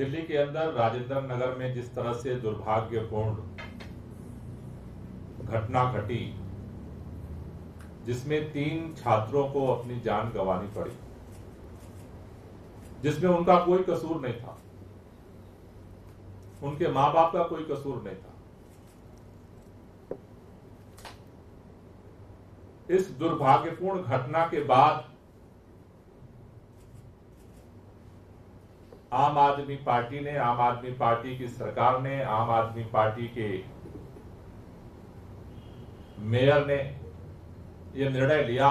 दिल्ली के अंदर राजेंद्र नगर में जिस तरह से दुर्भाग्यपूर्ण घटना घटी जिसमें तीन छात्रों को अपनी जान गंवानी पड़ी जिसमें उनका कोई कसूर नहीं था उनके मां बाप का कोई कसूर नहीं था इस दुर्भाग्यपूर्ण घटना के बाद आम आदमी पार्टी ने आम आदमी पार्टी की सरकार ने आम आदमी पार्टी के मेयर ने यह निर्णय लिया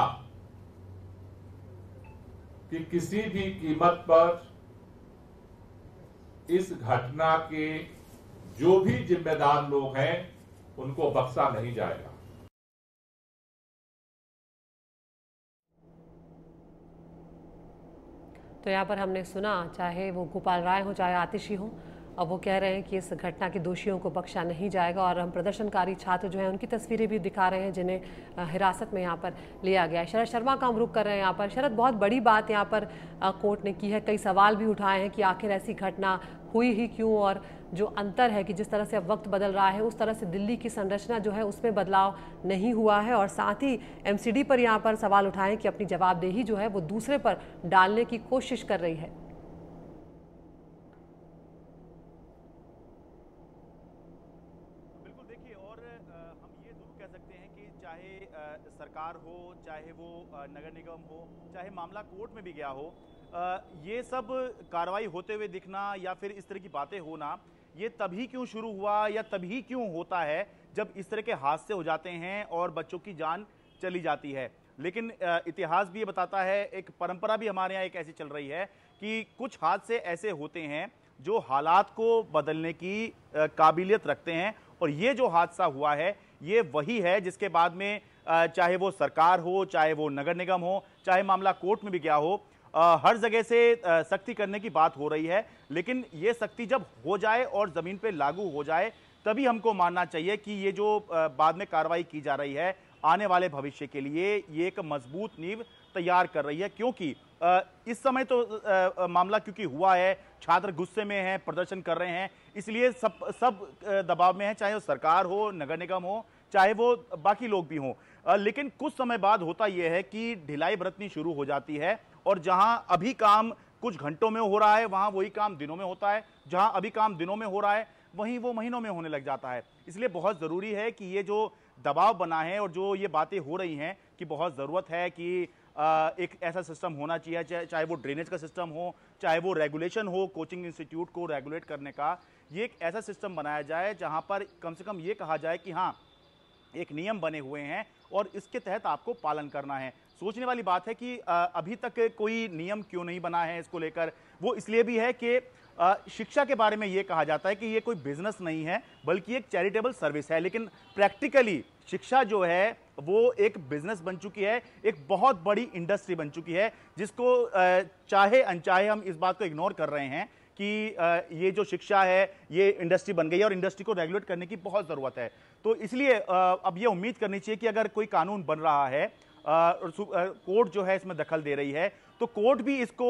कि किसी भी कीमत पर इस घटना के जो भी जिम्मेदार लोग हैं उनको बख्शा नहीं जाएगा तो यहाँ पर हमने सुना चाहे वो गोपाल राय हो चाहे आतिशी हो अब वो कह रहे हैं कि इस घटना के दोषियों को बख्शा नहीं जाएगा और हम प्रदर्शनकारी छात्र जो हैं उनकी तस्वीरें भी दिखा रहे हैं जिन्हें हिरासत में यहाँ पर लिया गया है शरद शर्मा का हम रुख कर रहे हैं यहाँ पर शरद बहुत बड़ी बात यहाँ पर कोर्ट ने की है कई सवाल भी उठाए हैं कि आखिर ऐसी घटना हुई ही क्यों और जो अंतर है कि जिस तरह से अब वक्त बदल रहा है उस तरह से दिल्ली की संरचना जो है उसमें बदलाव नहीं हुआ है और साथ ही एमसीडी पर यहाँ पर सवाल उठाएं कि अपनी जवाबदेही जो है वो दूसरे पर डालने की कोशिश कर रही है सरकार हो चाहे वो नगर निगम हो चाहे मामला कोर्ट में भी गया हो ये सब कार्रवाई होते हुए दिखना या फिर इस तरह की बातें होना ये तभी क्यों शुरू हुआ या तभी क्यों होता है जब इस तरह के हादसे हो जाते हैं और बच्चों की जान चली जाती है लेकिन इतिहास भी ये बताता है एक परंपरा भी हमारे यहाँ एक ऐसी चल रही है कि कुछ हादसे ऐसे होते हैं जो हालात को बदलने की काबिलियत रखते हैं और ये जो हादसा हुआ है ये वही है जिसके बाद में चाहे वो सरकार हो चाहे वो नगर निगम हो चाहे मामला कोर्ट में भी गया हो हर जगह से सख्ती करने की बात हो रही है लेकिन ये सख्ती जब हो जाए और ज़मीन पर लागू हो जाए तभी हमको मानना चाहिए कि ये जो बाद में कार्रवाई की जा रही है आने वाले भविष्य के लिए ये एक मजबूत नींव तैयार कर रही है क्योंकि इस समय तो मामला क्योंकि हुआ है छात्र गुस्से में हैं प्रदर्शन कर रहे हैं इसलिए सब सब दबाव में है चाहे वो सरकार हो नगर निगम हो चाहे वो बाकी लोग भी हों लेकिन कुछ समय बाद होता यह है कि ढिलाई बरतनी शुरू हो जाती है और जहां अभी काम कुछ घंटों में हो रहा है वहां वही काम दिनों में होता है जहां अभी काम दिनों में हो रहा है वहीं वो महीनों में होने लग जाता है इसलिए बहुत ज़रूरी है कि ये जो दबाव बना है और जो ये बातें हो रही हैं कि बहुत ज़रूरत है कि एक ऐसा सिस्टम होना चाहिए चाहे वो ड्रेनेज का सिस्टम हो चाहे वो रेगुलेशन हो कोचिंग इंस्टीट्यूट को रेगुलेट करने का ये एक ऐसा सिस्टम बनाया जाए जहाँ पर कम से कम ये कहा जाए कि हाँ एक नियम बने हुए हैं और इसके तहत आपको पालन करना है सोचने वाली बात है कि अभी तक कोई नियम क्यों नहीं बना है इसको लेकर वो इसलिए भी है कि शिक्षा के बारे में ये कहा जाता है कि ये कोई बिजनेस नहीं है बल्कि एक चैरिटेबल सर्विस है लेकिन प्रैक्टिकली शिक्षा जो है वो एक बिजनेस बन चुकी है एक बहुत बड़ी इंडस्ट्री बन चुकी है जिसको चाहे अनचाहे हम इस बात को इग्नोर कर रहे हैं कि ये जो शिक्षा है ये इंडस्ट्री बन गई है और इंडस्ट्री को रेगुलेट करने की बहुत ज़रूरत है तो इसलिए अब ये उम्मीद करनी चाहिए कि अगर कोई कानून बन रहा है कोर्ट जो है इसमें दखल दे रही है तो कोर्ट भी इसको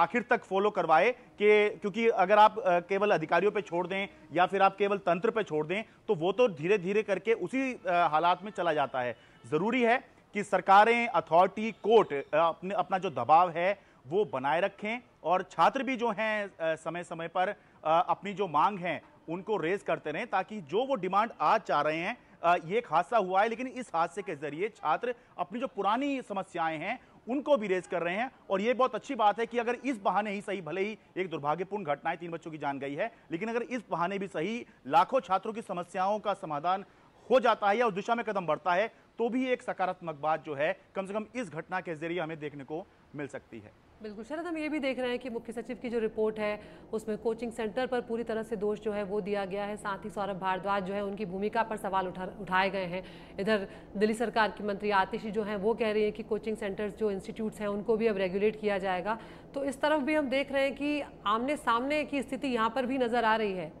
आखिर तक फॉलो करवाए कि क्योंकि अगर आप केवल अधिकारियों पे छोड़ दें या फिर आप केवल तंत्र पे छोड़ दें तो वो तो धीरे धीरे करके उसी हालात में चला जाता है ज़रूरी है कि सरकारें अथॉरिटी कोर्ट अपने अपना जो दबाव है वो बनाए रखें और छात्र भी जो हैं समय समय पर अपनी जो मांग है उनको रेज करते रहें ताकि जो वो डिमांड आज चाह रहे हैं ये एक हादसा हुआ है लेकिन इस हादसे के जरिए छात्र अपनी जो पुरानी समस्याएं हैं उनको भी रेज कर रहे हैं और ये बहुत अच्छी बात है कि अगर इस बहाने ही सही भले ही एक दुर्भाग्यपूर्ण घटना है तीन बच्चों की जान गई है लेकिन अगर इस बहाने भी सही लाखों छात्रों की समस्याओं का समाधान हो जाता है या उस दिशा में कदम बढ़ता है तो भी एक सकारात्मक बात जो है कम से कम इस घटना के जरिए हमें देखने को मिल सकती है बिल्कुल शरद हम ये भी देख रहे हैं कि मुख्य सचिव की जो रिपोर्ट है उसमें कोचिंग सेंटर पर पूरी तरह से दोष जो है वो दिया गया है साथ ही सौरभ भारद्वाज जो है उनकी भूमिका पर सवाल उठा उठाए गए हैं इधर दिल्ली सरकार की मंत्री आतिशी जो हैं वो कह रही हैं कि कोचिंग सेंटर्स जो इंस्टीट्यूट्स हैं उनको भी अब रेगुलेट किया जाएगा तो इस तरफ भी हम देख रहे हैं कि आमने सामने की स्थिति यहाँ पर भी नज़र आ रही है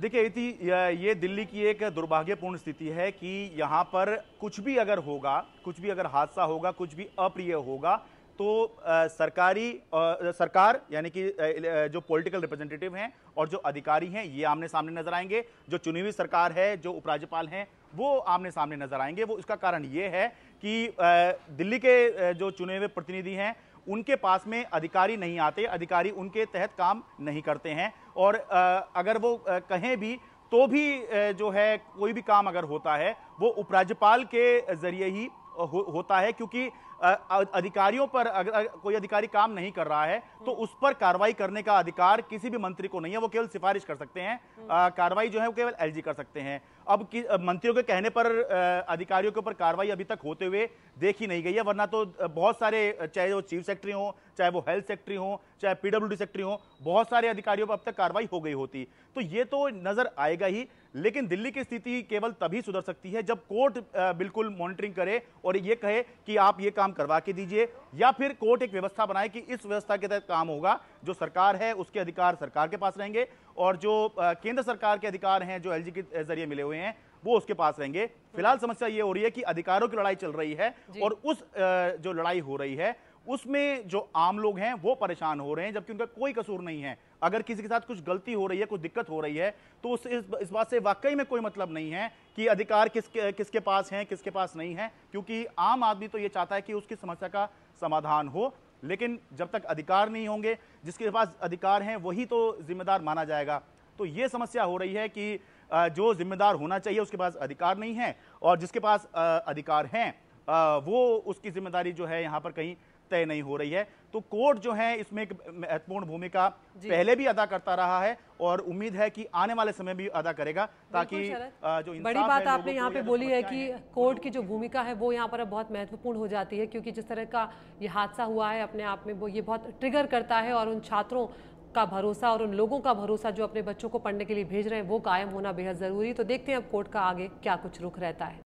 देखिए इति ये दिल्ली की एक दुर्भाग्यपूर्ण स्थिति है कि यहाँ पर कुछ भी अगर होगा कुछ भी अगर हादसा होगा कुछ भी अप्रिय होगा तो सरकारी सरकार यानी कि जो पॉलिटिकल रिप्रेजेंटेटिव हैं और जो अधिकारी हैं ये आमने सामने नजर आएंगे जो चुनी हुई सरकार है जो उपराज्यपाल हैं वो आमने सामने नजर आएंगे वो इसका कारण ये है कि दिल्ली के जो चुने हुए प्रतिनिधि हैं उनके पास में अधिकारी नहीं आते अधिकारी उनके तहत काम नहीं करते हैं और अगर वो कहें भी तो भी जो है कोई भी काम अगर होता है वो उपराज्यपाल के जरिए ही हो, होता है क्योंकि अधिकारियों पर अगर कोई अधिकारी काम नहीं कर रहा है तो उस पर कार्रवाई करने का अधिकार किसी भी मंत्री को नहीं है वो केवल सिफारिश कर सकते हैं कार्रवाई जो है वो केवल एलजी कर सकते हैं अब मंत्रियों के कहने पर अधिकारियों के ऊपर कार्रवाई अभी तक होते हुए देखी नहीं गई है वरना तो बहुत सारे चाहे वो चीफ सेक्रेटरी हो चाहे वो हेल्थ सेक्रेटरी हो चाहे डी सेक्रेटरी हो बहुत सारे अधिकारियों पर अब तक कार्रवाई हो गई होती तो ये तो नजर आएगा ही लेकिन दिल्ली की स्थिति केवल तभी सुधर सकती है जब कोर्ट बिल्कुल मॉनिटरिंग करे और ये कहे कि आप ये काम काम करवा के दीजिए या फिर कोर्ट एक व्यवस्था बनाए कि इस व्यवस्था के तहत काम होगा जो सरकार है उसके अधिकार सरकार के पास रहेंगे और जो केंद्र सरकार के अधिकार हैं जो एलजी के जरिए मिले हुए हैं वो उसके पास रहेंगे फिलहाल समस्या ये हो रही है कि अधिकारों की लड़ाई चल रही है और उस जो लड़ाई हो रही है उसमें जो आम लोग हैं वो परेशान हो रहे हैं जबकि उनका कोई कसूर नहीं है अगर किसी के साथ कुछ गलती हो रही है कुछ दिक्कत हो रही है तो उस इस, इस बात से वाकई में कोई मतलब नहीं है कि अधिकार किसके किसके पास हैं किसके पास नहीं है क्योंकि आम आदमी तो ये चाहता है कि उसकी समस्या का समाधान हो लेकिन जब तक अधिकार नहीं होंगे जिसके पास अधिकार हैं वही तो जिम्मेदार माना जाएगा तो ये समस्या हो रही है कि जो जिम्मेदार होना चाहिए उसके पास अधिकार नहीं है और जिसके पास अधिकार हैं वो उसकी जिम्मेदारी जो है यहाँ पर कहीं तय नहीं हो रही है तो कोर्ट जो है इसमें एक महत्वपूर्ण भूमिका पहले भी अदा करता रहा है और उम्मीद है कि आने वाले समय भी अदा करेगा ताकि जो बड़ी बात आपने यहाँ पे तो बोली है कि कोर्ट की जो भूमिका है वो यहाँ पर अब बहुत महत्वपूर्ण हो जाती है क्योंकि जिस तरह का ये हादसा हुआ है अपने आप में वो ये बहुत ट्रिगर करता है और उन छात्रों का भरोसा और उन लोगों का भरोसा जो अपने बच्चों को पढ़ने के लिए भेज रहे हैं वो कायम होना बेहद ज़रूरी तो देखते हैं अब कोर्ट का आगे क्या कुछ रुख रहता है